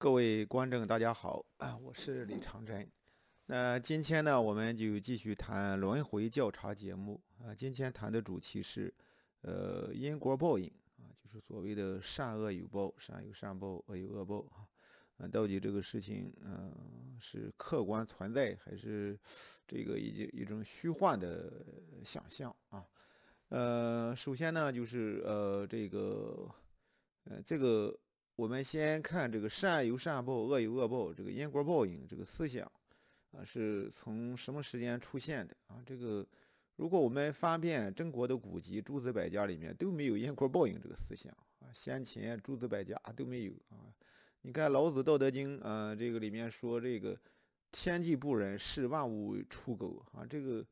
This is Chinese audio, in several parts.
各位观众，大家好，我是李长真。那今天呢，我们就继续谈轮回调查节目啊。今天谈的主题是，呃，因果报应啊，就是所谓的善恶有报，善有善报，恶有恶报啊。啊，到底这个事情，嗯，是客观存在还是这个一一种虚幻的想象啊？呃，首先呢，就是呃，这个，呃，这个。我们先看这个善有善报，恶有恶报，这个因果报应这个思想啊，是从什么时间出现的啊？这个如果我们翻遍中国的古籍，诸子百家里面都没有因果报应这个思想啊，先秦诸子百家都没有啊。你看老子《道德经》啊，这个里面说这个天地不仁，是万物刍狗啊。这个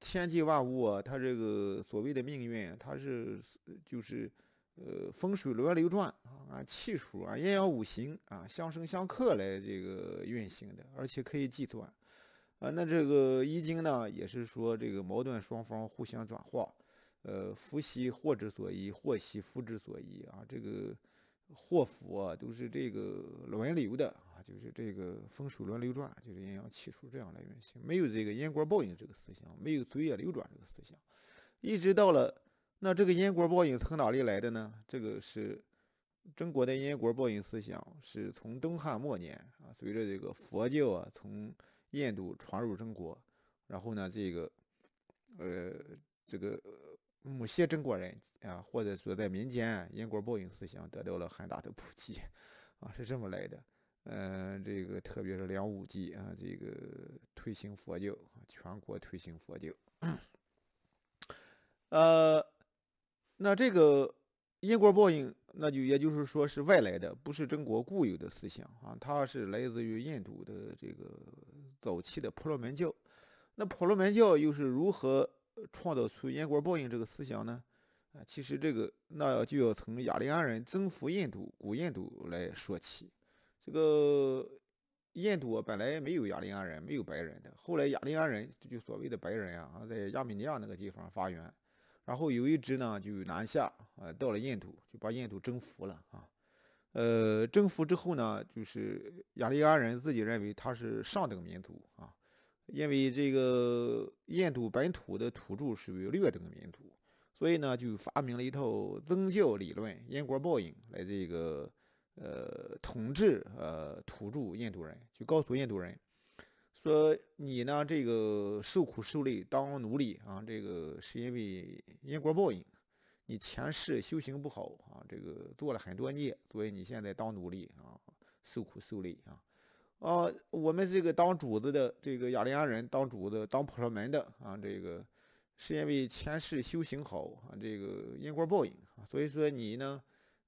天地万物啊，它这个所谓的命运，它是就是。呃，风水轮流转啊，气数啊，阴阳五行啊，相生相克来这个运行的，而且可以计算。啊，那这个易经呢，也是说这个矛盾双方互相转化。呃，福兮祸之所依，祸兮福之所依啊，这个祸福啊，都是这个轮流的啊，就是这个风水轮流转，就是阴阳气数这样来运行，没有这个因果报应这个思想，没有昼夜流转这个思想，一直到了。那这个因果报应从哪里来的呢？这个是中国的因果报应思想是从东汉末年啊，随着这个佛教啊从印度传入中国，然后呢，这个呃，这个某些中国人啊，或者说在民间，因果报应思想得到了很大的普及啊，是这么来的。嗯，这个特别是梁武帝啊，这个推行佛教，全国推行佛教，呃。那这个因果报应，那就也就是说是外来的，不是中国固有的思想啊，它是来自于印度的这个早期的婆罗门教。那婆罗门教又是如何创造出因果报应这个思想呢？啊，其实这个那就要从雅利安人征服印度、古印度来说起。这个印度本来没有雅利安人，没有白人的，后来雅利安人，就所谓的白人啊，在亚美尼亚那个地方发源。然后有一支呢就南下呃，到了印度就把印度征服了啊，呃，征服之后呢，就是雅利安人自己认为他是上等民族啊，因为这个印度本土的土著属于劣等民族，所以呢就发明了一套宗教理论因果报应来这个呃统治呃土著印度人，就告诉印度人。说你呢，这个受苦受累当奴隶啊，这个是因为因果报应，你前世修行不好啊，这个做了很多孽，所以你现在当奴隶啊，受苦受累啊。啊，我们这个当主子的这个雅利安人当主子，当婆罗门的啊，这个是因为前世修行好啊，这个因果报应啊。所以说你呢，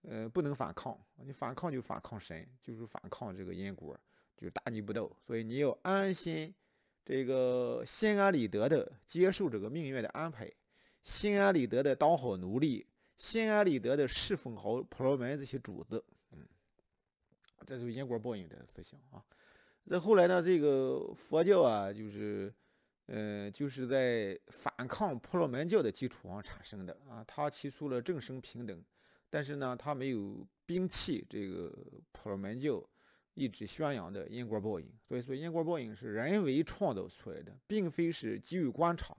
呃，不能反抗，你反抗就反抗神，就是反抗这个因果。就大逆不道，所以你要安心，这个心安理得的接受这个命运的安排，心安理得的当好奴隶，心安理得的侍奉好婆罗门这些主子，嗯，这是因果报应的思想啊。再后来呢，这个佛教啊，就是，嗯，就是在反抗婆罗门教的基础上产生的啊，他提出了众生平等，但是呢，他没有摒弃这个婆罗门教。一直宣扬的因果报应，所以说因果报应是人为创造出来的，并非是基于观察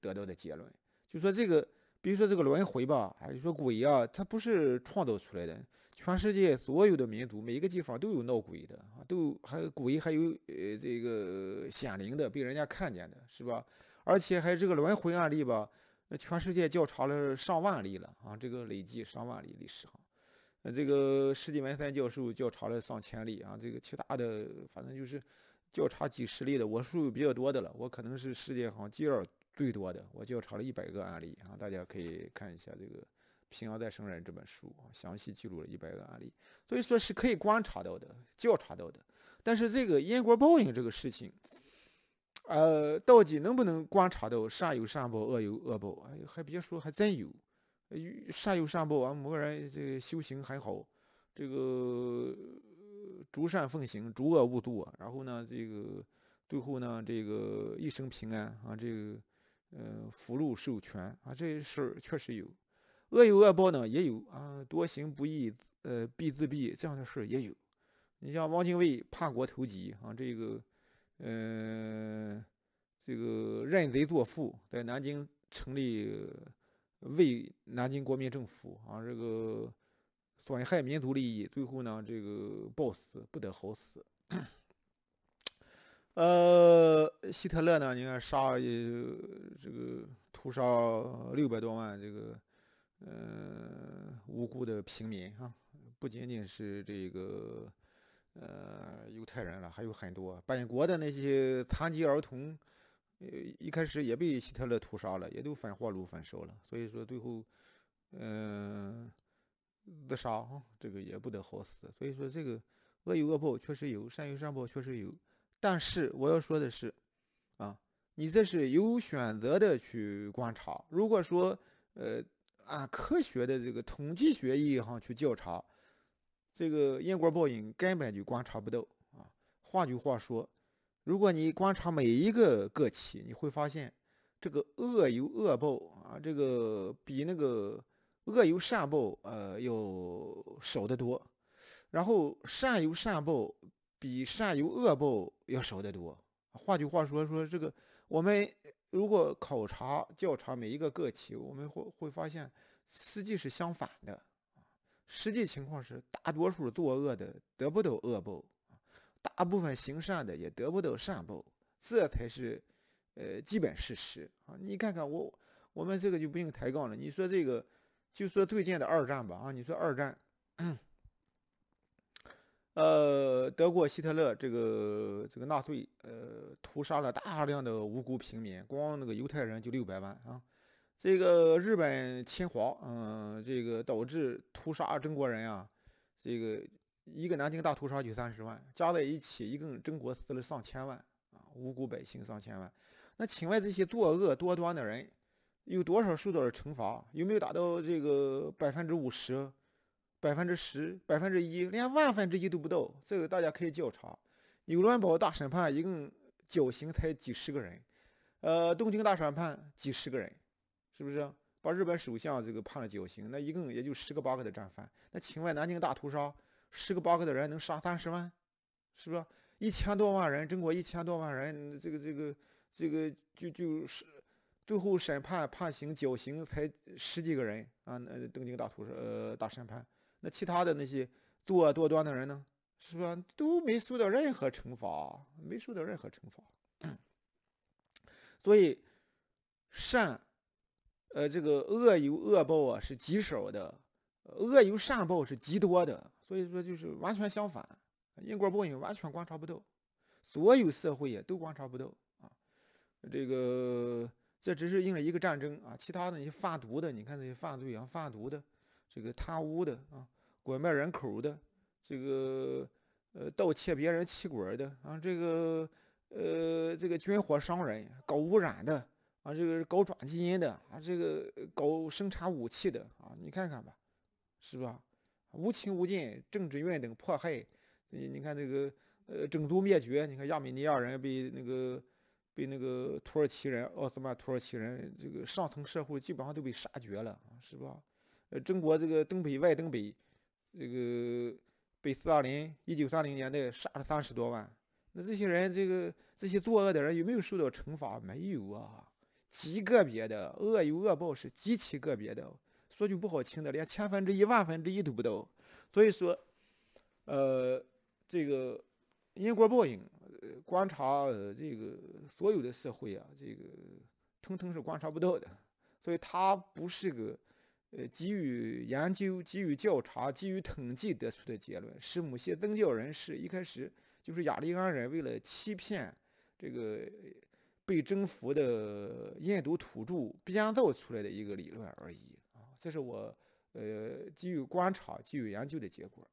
得到的结论。就说这个，比如说这个轮回吧，就说鬼啊，它不是创造出来的。全世界所有的民族，每一个地方都有闹鬼的啊，都还有鬼，还有呃这个显灵的，被人家看见的，是吧？而且还这个轮回案例吧，全世界调查了上万例了啊，这个累计上万例历史上。那这个世纪文三教授调查了上千例啊，这个其他的反正就是调查几十例的，我数比较多的了，我可能是世界上第二最多的，我调查了一百个案例啊，大家可以看一下这个《平安再生人》这本书，啊，详细记录了一百个案例，所以说是可以观察到的、调查到的。但是这个因果报应这个事情，呃，到底能不能观察到善有善报、恶有恶报？哎，还别说，还真有。善有善报啊，某个人这个修行很好，这个逐善奉行，逐恶勿作。然后呢，这个最后呢，这个一生平安啊，这个呃福禄寿全啊，这些事儿确实有。恶有恶报呢，也有啊，多行不义呃必自毙，这样的事儿也有。你像汪精卫叛国投敌啊，这个嗯这个认贼作父，在南京成立。为南京国民政府啊，这个损害民族利益，最后呢，这个暴死不得好死。呃，希特勒呢，你看杀这个屠杀六百多万这个呃无辜的平民啊，不仅仅是这个呃犹太人了，还有很多本国的那些残疾儿童。一开始也被希特勒屠杀了，也都焚化炉焚烧了，所以说最后，嗯，自杀这个也不得好死。所以说这个恶有恶报确实有，善有善报确实有。但是我要说的是，啊，你这是有选择的去观察。如果说，呃，按科学的这个统计学意义上去调查，这个因果报应根本就观察不到啊。换句话说。如果你观察每一个个体，你会发现，这个恶有恶报啊，这个比那个恶有善报呃要少得多。然后善有善报比善有恶报要少得多。换句话说，说这个我们如果考察调查每一个个体，我们会会发现实际是相反的。实际情况是，大多数作恶的得不到恶报。大部分行善的也得不到善报，这才是，呃，基本事实啊！你看看我，我们这个就不用抬杠了。你说这个，就说最近的二战吧啊！你说二战，呃，德国希特勒这个这个纳粹，呃，屠杀了大量的无辜平民，光那个犹太人就六百万啊！这个日本侵华，嗯，这个导致屠杀中国人啊，这个。一个南京大屠杀就三十万，加在一起，一共中国死了上千万啊，无辜百姓上千万。那请问这些作恶多端的人有多少受到了惩罚？有没有达到这个百分之五十、百分之十、百分之一，连万分之一都不到？这个大家可以调查。纽伦堡大审判一共绞刑才几十个人，呃，东京大审判几十个人，是不是？把日本首相这个判了绞刑，那一共也就十个八个的战犯。那请问南京大屠杀？十个八个的人能杀三十万，是不是？一千多万人，中国一千多万人，这个这个这个就就是最后审判判刑绞刑才十几个人啊！那东京大屠杀呃大审判，那其他的那些作恶多端的人呢？是吧？都没受到任何惩罚，没受到任何惩罚。所以善，呃，这个恶有恶报啊，是极少的；恶有善报是极多的。所以说，就是完全相反，因果报应完全观察不到，所有社会也都观察不到啊。这个这只是应了一个战争啊，其他的那些贩毒的，你看那些贩毒啊、贩毒的，这个贪污的啊、拐卖人口的，这个呃盗窃别人器官的啊，这个呃这个军火商人搞污染的啊，这个搞转基因的啊，这个搞生产武器的啊，你看看吧，是吧？无情无尽，政治运动迫害，你你看这个，呃，种族灭绝，你看亚美尼亚人被那个被那个土耳其人、奥斯曼土耳其人这个上层社会基本上都被杀绝了，是吧？呃，中国这个东北外东北，这个被斯大林一九三零年代杀了三十多万，那这些人这个这些作恶的人有没有受到惩罚？没有啊，极个别的恶有恶报是极其个别的，说句不好听的，连千分之一、万分之一都不到。所以说，呃，这个因果报应，观察这个所有的社会啊，这个通通是观察不到的。所以它不是个呃基于研究、基于调查、基于统计得出的结论，是某些宗教人士一开始就是雅利安人为了欺骗这个被征服的印度土著编造出来的一个理论而已啊！这是我。呃，基于观察，基于研究的结果，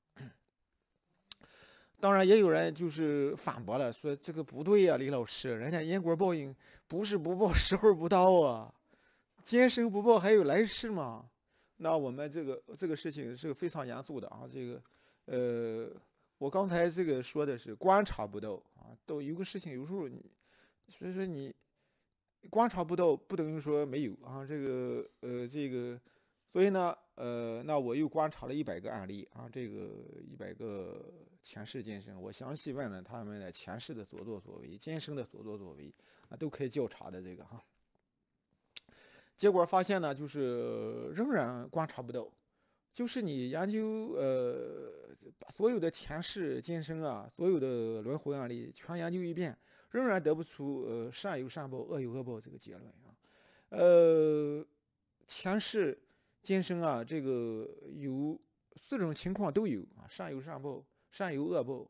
当然也有人就是反驳了，说这个不对呀，李老师，人家因果报应不是不报，时候不到啊，今生不报还有来世吗？那我们这个这个事情是非常严肃的啊，这个，呃，我刚才这个说的是观察不到啊，到有个事情有时候你，所以说你观察不到不等于说没有啊，这个呃，这个，所以呢。呃，那我又观察了一百个案例啊，这个一百个前世今生，我详细问了他们的前世的所作所为，今生的所作所为啊，都可以调查的这个哈。结果发现呢，就是仍然观察不到，就是你研究呃，把所有的前世今生啊，所有的轮回案例全研究一遍，仍然得不出呃善有善报，恶有恶报这个结论啊。呃，前世。今生啊，这个有四种情况都有啊，善有善报，善有恶报，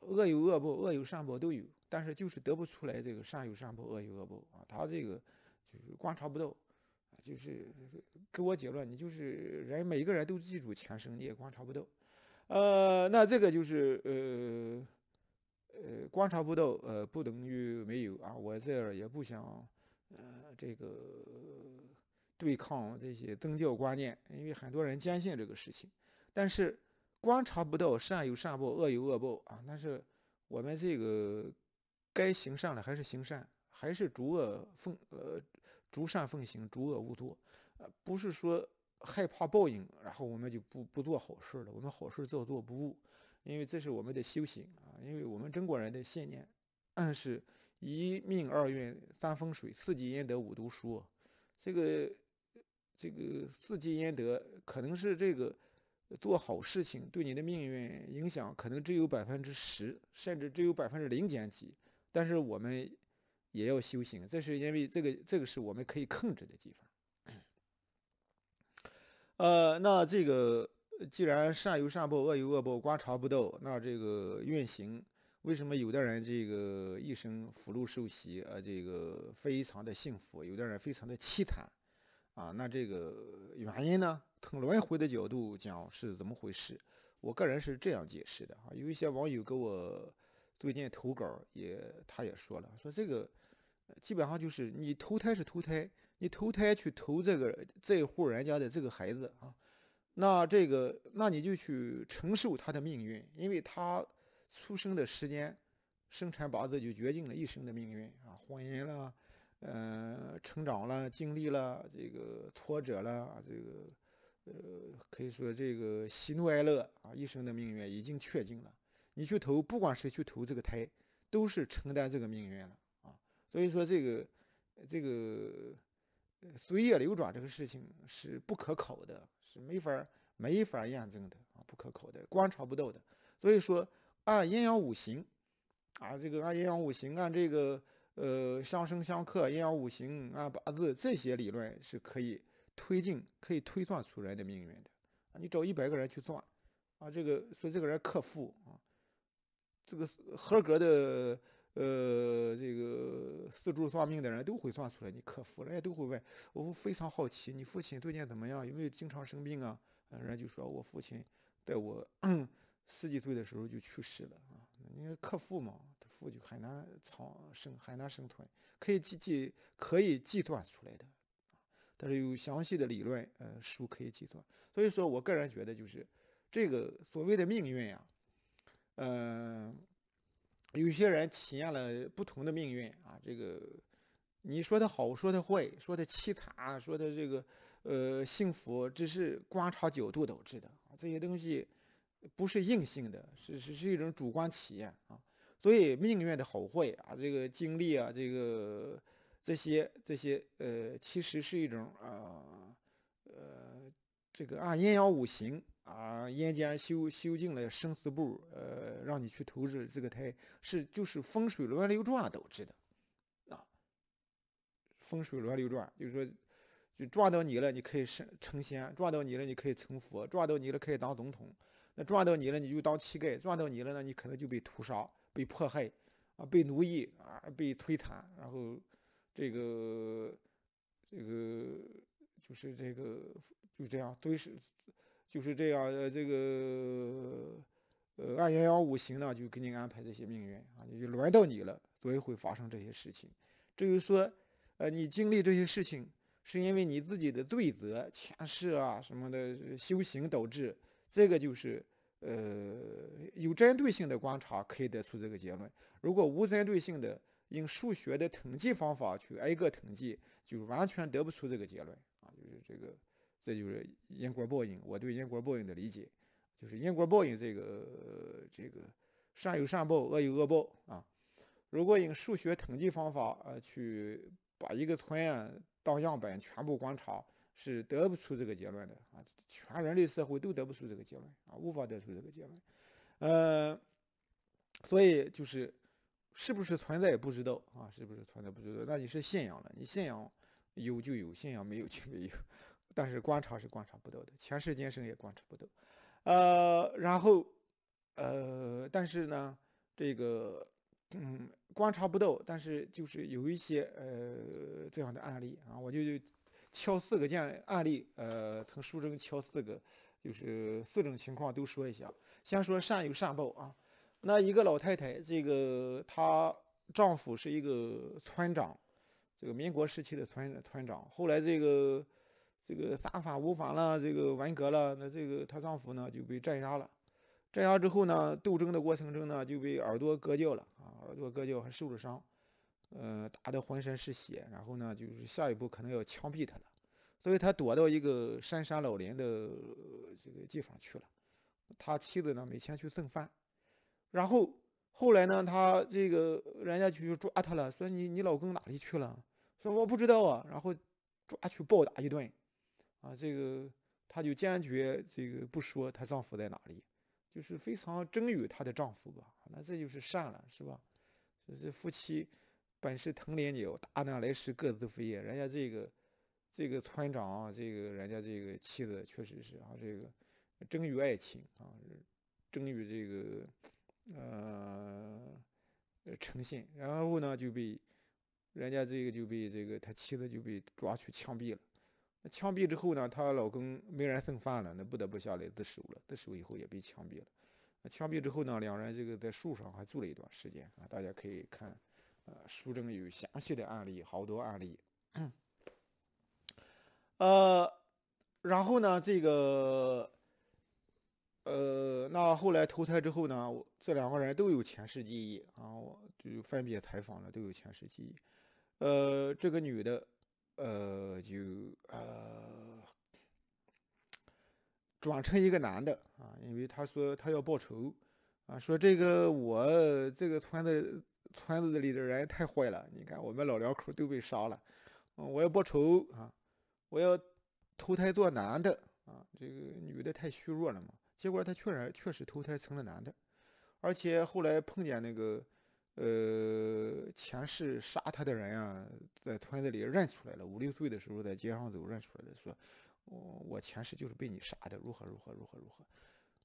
恶有恶报，恶有善报都有，但是就是得不出来这个善有善报，恶有恶报啊，他这个就是观察不到，就是给我结论，你就是人每个人都记住前生，你也观察不到，呃，那这个就是呃呃观察不到，呃，不等于没有啊，我这儿也不想呃这个。对抗这些宗教观念，因为很多人坚信这个事情，但是观察不到善有善报，恶有恶报啊。但是我们这个该行善的还是行善，还是逐恶奉呃逐善奉行，逐恶无作。呃，不是说害怕报应，然后我们就不不做好事了。我们好事做做不误，因为这是我们的修行啊。因为我们中国人的信念，是一命二运三风水，四季阴德五读书，这个。这个四季焉得？可能是这个做好事情对你的命运影响，可能只有百分之十，甚至只有百分之零点几。但是我们也要修行，这是因为这个这个是我们可以控制的地方。呃，那这个既然善有善报，恶有恶报，观察不到，那这个运行为什么有的人这个一生福禄寿喜，呃，这个非常的幸福，有的人非常的凄惨？啊，那这个原因呢？从轮回的角度讲是怎么回事？我个人是这样解释的啊。有一些网友给我最近投稿，也他也说了，说这个基本上就是你投胎是投胎，你投胎去投这个这一户人家的这个孩子啊，那这个那你就去承受他的命运，因为他出生的时间、生辰八字就决定了一生的命运啊，婚姻啦。嗯，成长了，经历了这个挫折了，这个，呃，可以说这个喜怒哀乐啊，一生的命运已经确定了。你去投，不管谁去投这个胎，都是承担这个命运了啊。所以说，这个这个岁月流转这个事情是不可考的，是没法没法验证的啊，不可考的，观察不到的。所以说，按阴阳五行啊，这个按阴阳五行按这个。呃，相生相克、阴阳五行、按八字这些理论是可以推进、可以推算出人的命运的。啊，你找一百个人去算，啊，这个说这个人克父啊，这个合格的呃，这个四柱算命的人都会算出来。你克父，人家都会问，我非常好奇，你父亲最近怎么样？有没有经常生病啊？人家就说，我父亲在我十几岁的时候就去世了啊，因为克父嘛。就很难藏生，很难生存，可以计计可以计算出来的，但是有详细的理论，呃，书可以计算。所以说我个人觉得，就是这个所谓的命运呀，呃，有些人体验了不同的命运啊，这个你说的好，说的坏，说的凄惨，说的这个呃幸福，只是观察角度导致的，这些东西不是硬性的，是是是一种主观体验啊。所以命运的好坏啊，这个经历啊，这个这些这些呃，其实是一种啊呃，这个按阴阳五行啊，阴间修修进了生死簿呃，让你去投掷这个胎，是就是风水轮流转导致的，啊，风水轮流转，就是说，就转到你了，你可以成成仙；转到你了，你可以成佛；转到你了，可以当总统；那转到你了，你就当乞丐；转到你了，那你可能就被屠杀。被迫害，啊，被奴役，啊，被摧残，然后，这个，这个，就是这个，就这样，所是，就是这样，呃，这个，呃，按阴阳五行呢，就给你安排这些命运啊，就轮到你了，所以会发生这些事情。至于说，呃，你经历这些事情，是因为你自己的罪责、前世啊什么的修行导致，这个就是。呃，有针对性的观察可以得出这个结论。如果无针对性的用数学的统计方法去挨个统计，就完全得不出这个结论啊！就是这个，这就是因果报应。我对因果报应的理解，就是因果报应这个这个善有善报，恶有恶报啊。如果用数学统计方法呃，去把一个村啊当样本全部观察。是得不出这个结论的啊，全人类社会都得不出这个结论啊，无法得出这个结论。呃，所以就是是不是存在不知道啊，是不是存在不知道，那你是信仰了，你信仰有就有，信仰没有就没有，但是观察是观察不到的，前世今生也观察不到。呃，然后呃，但是呢，这个嗯，观察不到，但是就是有一些呃这样的案例啊，我就。敲四个键案例，呃，从书中敲四个，就是四种情况都说一下。先说善有善报啊，那一个老太太，这个她丈夫是一个村长，这个民国时期的村村长。后来这个这个三反五反了，这个文革了，那这个她丈夫呢就被镇压了。镇压之后呢，斗争的过程中呢，就被耳朵割掉了啊，耳朵割掉还受了伤。呃，打得浑身是血，然后呢，就是下一步可能要枪毙他了，所以他躲到一个深山老林的这个地方去了。他妻子呢，每天去蹭饭，然后后来呢，他这个人家去抓他了，说你你老公哪里去了？说我不知道啊。然后抓去暴打一顿，啊，这个他就坚决这个不说她丈夫在哪里，就是非常争于她的丈夫吧。那这就是善了，是吧？就是夫妻。本是同林鸟，大难来时各自飞。人家这个，这个村长，这个人家这个妻子，确实是啊，这个争于爱情啊，争于这个呃诚信。然后呢，就被人家这个就被这个他妻子就被抓去枪毙了。枪毙之后呢，他老公没人送饭了，那不得不下来自首了。自首以后也被枪毙了。枪毙之后呢，两人这个在树上还住了一段时间啊，大家可以看。呃，书中有详细的案例，好多案例。呃，然后呢，这个，呃，那后来投胎之后呢，这两个人都有前世记忆啊，我就分别采访了，都有前世记忆。呃，这个女的，呃，就呃，转成一个男的啊，因为他说他要报仇啊，说这个我这个村的。村子里的人太坏了，你看我们老两口都被杀了，我要报仇啊！我要投胎做男的啊！这个女的太虚弱了嘛。结果他确实确实投胎成了男的，而且后来碰见那个呃前世杀他的人啊，在村子里认出来了。五六岁的时候在街上走认出来的，说我前世就是被你杀的，如何如何如何如何。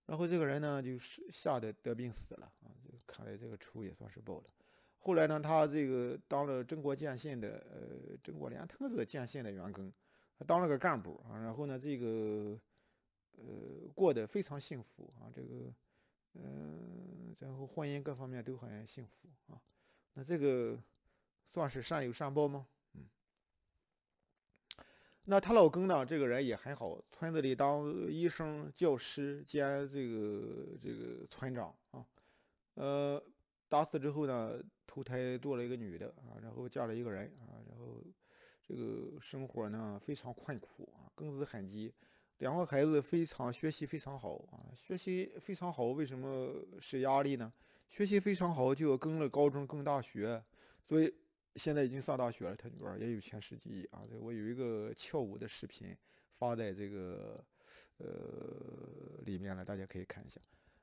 然后这个人呢，就是吓得得病死了啊！就看来这个仇也算是报了。后来呢，他这个当了中国电信的，呃，中国联通这个电信的员工，他当了个干部啊。然后呢，这个，呃，过得非常幸福啊。这个，嗯，然后婚姻各方面都很幸福啊。那这个算是善有善报吗？嗯。那他老公呢，这个人也很好，村子里当医生、教师兼这个这个村长啊，呃。打死之后呢，投胎做了一个女的啊，然后嫁了一个人啊，然后这个生活呢非常困苦啊，工资很低，两个孩子非常学习非常好啊，学习非常好，为什么是压力呢？学习非常好就要跟了高中跟大学，所以现在已经上大学了。他女儿也有前十级啊，这我有一个跳舞的视频发在这个呃里面了，大家可以看一下。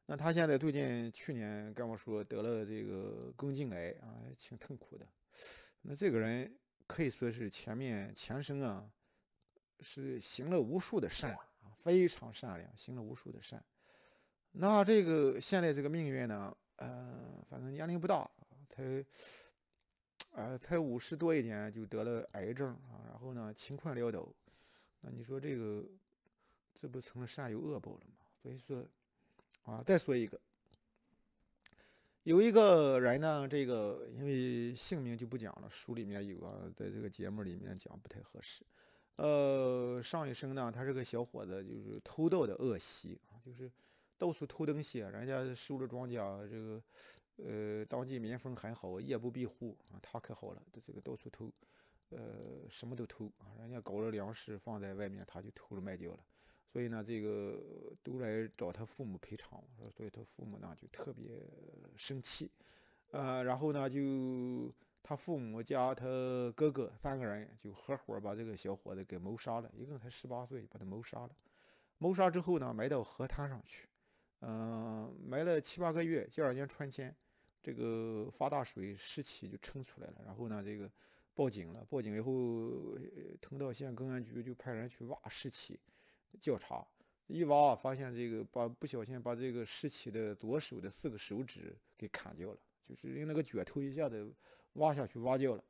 那他现在最近去年跟我说得了这个宫颈癌啊，挺痛苦的。那这个人可以说是前面前生啊是行了无数的善啊，非常善良，行了无数的善。那这个现在这个命运呢，呃，反正年龄不大，才呃才五十多一点就得了癌症啊，然后呢，情况潦倒。那你说这个，这不成了善有恶报了吗？所以说。啊，再说一个，有一个人呢，这个因为姓名就不讲了，书里面有啊，在这个节目里面讲不太合适。呃，上一生呢，他是个小伙子，就是偷盗的恶习啊，就是到处偷东西，人家收了庄稼，这个呃，当地民风很好，夜不闭户啊，他可好了，他这个到处偷，呃，什么都偷啊，人家搞了粮食放在外面，他就偷了卖掉了。所以呢，这个都来找他父母赔偿，所以他父母呢就特别生气，呃，然后呢就他父母加他哥哥三个人就合伙把这个小伙子给谋杀了，一共才十八岁，把他谋杀了。谋杀之后呢，埋到河滩上去，嗯，埋了七八个月，第二年春天这个发大水，尸体就冲出来了。然后呢，这个报警了，报警以后，通道县公安局就派人去挖尸体。调查一挖，发现这个把不小心把这个尸体的左手的四个手指给砍掉了，就是用那个镢头一下子挖下去挖掉了。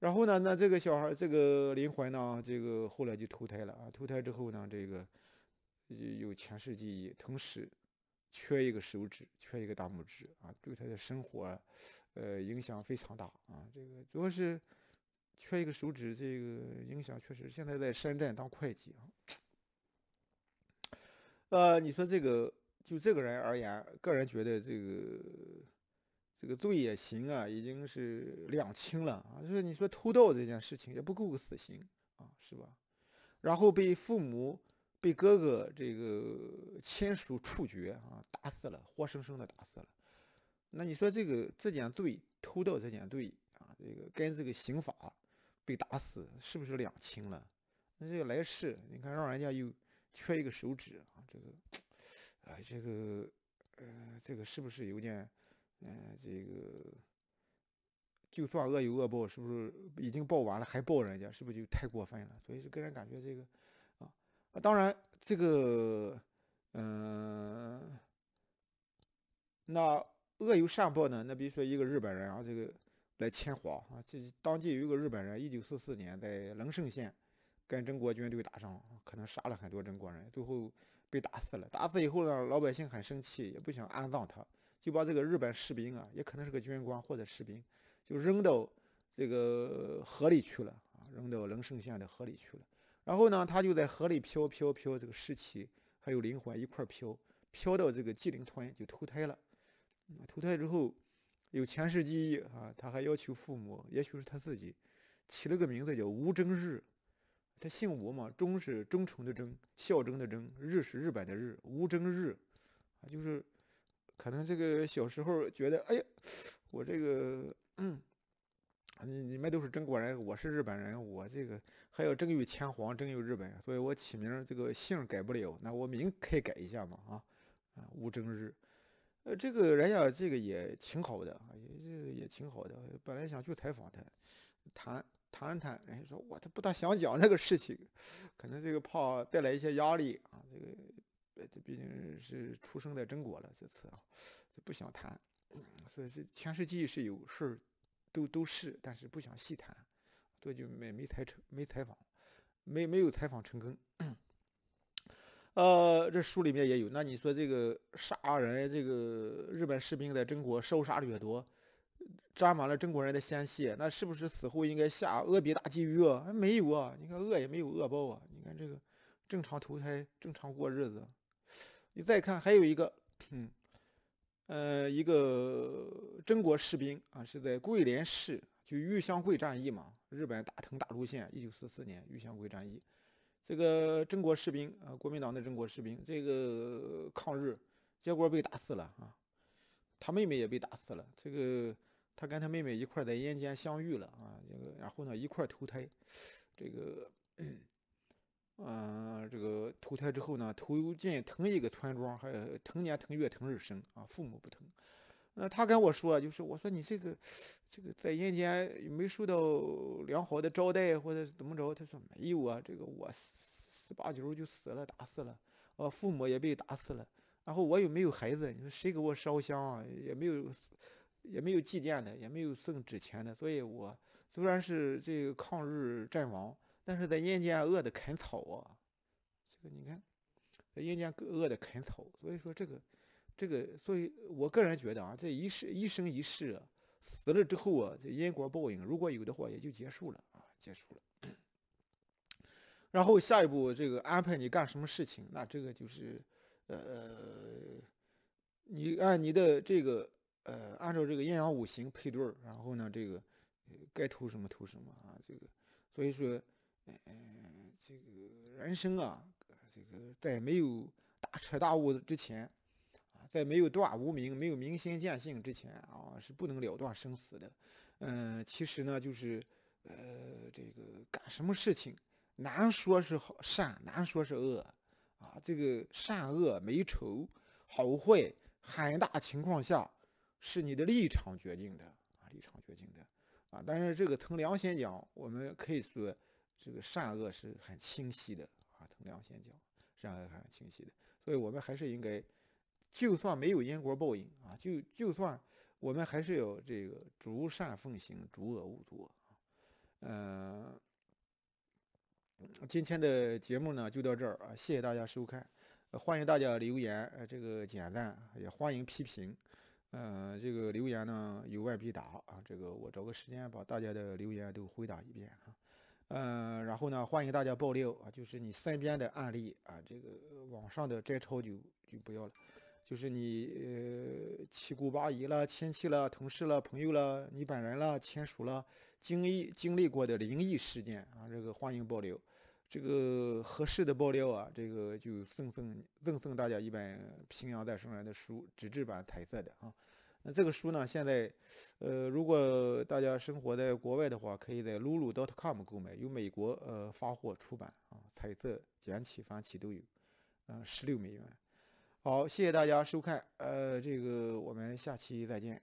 然后呢，那这个小孩这个灵魂呢，这个后来就投胎了啊。投胎之后呢，这个有前世记忆，同时缺一个手指，缺一个大拇指啊，对他的生活呃影响非常大啊。这个主要是缺一个手指，这个影响确实。现在在深圳当会计啊。呃，你说这个就这个人而言，个人觉得这个这个罪也行啊，已经是两清了啊。就是你说偷盗这件事情也不够个死刑啊，是吧？然后被父母、被哥哥这个签署处决啊，打死了，活生生的打死了。那你说这个这件罪偷盗这件罪啊，这个跟这个刑法被打死是不是两清了？那这个来世，你看让人家又。缺一个手指啊，这个，啊，这个，呃，这个是不是有点，嗯，这个，就算恶有恶报，是不是已经报完了，还报人家，是不是就太过分了？所以是给人感觉这个，啊，啊，当然这个，嗯，那恶有善报呢？那比如说一个日本人啊，这个来侵华啊，这当地有一个日本人，一九四四年在龙胜县。跟中国军队打仗，可能杀了很多中国人，最后被打死了。打死以后呢，老百姓很生气，也不想安葬他，就把这个日本士兵啊，也可能是个军官或者士兵，就扔到这个河里去了啊，扔到龙胜县的河里去了。然后呢，他就在河里飘飘飘，这个尸体还有灵魂一块飘飘到这个纪灵村就投胎了。投胎之后有前世记忆啊，他还要求父母，也许是他自己，起了个名字叫吴征日。他姓吴嘛，忠是忠诚的忠，孝忠的忠，日是日本的日，吴征日啊，就是可能这个小时候觉得，哎呀，我这个，嗯，你你们都是中国人，我是日本人，我这个还要征于天皇，征于日本，所以我起名这个姓改不了，那我名可以改一下嘛啊啊，吴征日，呃，这个人家这个也挺好的，也也挺好的，本来想去采访他，谈。谈谈，人家说，我都不大想讲这个事情，可能这个怕带来一些压力啊，这个，这毕竟是出生在中国了，这次啊，就不想谈，所以这前世记忆是有事都都是，但是不想细谈，所以就没没采成，没采访，没没有采访成功。呃，这书里面也有，那你说这个杀人，这个日本士兵在中国烧杀掠夺。沾满了中国人的鲜血，那是不是死后应该下恶比大积雨啊？没有啊，你看恶也没有恶报啊。你看这个正常投胎，正常过日子。你再看还有一个，嗯，呃，一个中国士兵啊，是在桂林市，就玉香桂战役嘛，日本大藤大路线，一九四四年玉香桂战役，这个中国士兵啊，国民党的中国士兵，这个抗日结果被打死了啊，他妹妹也被打死了，这个。他跟他妹妹一块在阴间相遇了啊，这个然后呢一块投胎，这个，嗯，这个投胎之后呢投进同一个村庄，还同年同月同日生啊，父母不同。那他跟我说，就是我说你这个这个在阴间没受到良好的招待或者怎么着？他说没有啊，这个我十八九就死了，打死了，呃，父母也被打死了，然后我又没有孩子，你说谁给我烧香啊？也没有。也没有祭奠的，也没有送纸钱的，所以我虽然是这个抗日阵亡，但是在阴间饿的啃草啊。这个你看，在阴间饿的啃草，所以说这个，这个，所以我个人觉得啊，这一世一生一世死了之后啊，这因果报应，如果有的话，也就结束了啊，结束了。然后下一步这个安排你干什么事情，那这个就是，呃，你按你的这个。呃，按照这个阴阳五行配对儿，然后呢，这个该投什么投什么啊？这个，所以说，嗯，这个人生啊，这个在没有大彻大悟之前啊，在没有断无明、没有明心见性之前啊，是不能了断生死的。嗯，其实呢，就是呃，这个干什么事情，难说是好善，难说是恶啊。这个善恶美丑好坏，很大情况下。是你的立场决定的啊，立场决定的啊。但是这个从良心讲，我们可以说这个善恶是很清晰的啊。从良心讲，善恶很清晰的，所以我们还是应该，就算没有因果报应啊，就就算我们还是要这个逐善奉行，逐恶勿作啊。嗯，今天的节目呢就到这儿啊，谢谢大家收看，欢迎大家留言，呃，这个点赞也欢迎批评。嗯，这个留言呢有问必答啊，这个我找个时间把大家的留言都回答一遍啊。嗯，然后呢，欢迎大家爆料啊，就是你身边的案例啊，这个网上的摘抄就就不要了，就是你呃七姑八姨了、亲戚了、同事了、朋友了、你本人了、亲属了，经历经历过的灵异事件啊，这个欢迎爆料。这个合适的爆料啊，这个就赠送赠送大家一本《平阳再生人的书，纸质版彩色的啊。那这个书呢，现在呃，如果大家生活在国外的话，可以在 Lulu.com 购买，由美国呃发货出版啊，彩色、简体、繁体都有，嗯，十六美元。好，谢谢大家收看，呃，这个我们下期再见。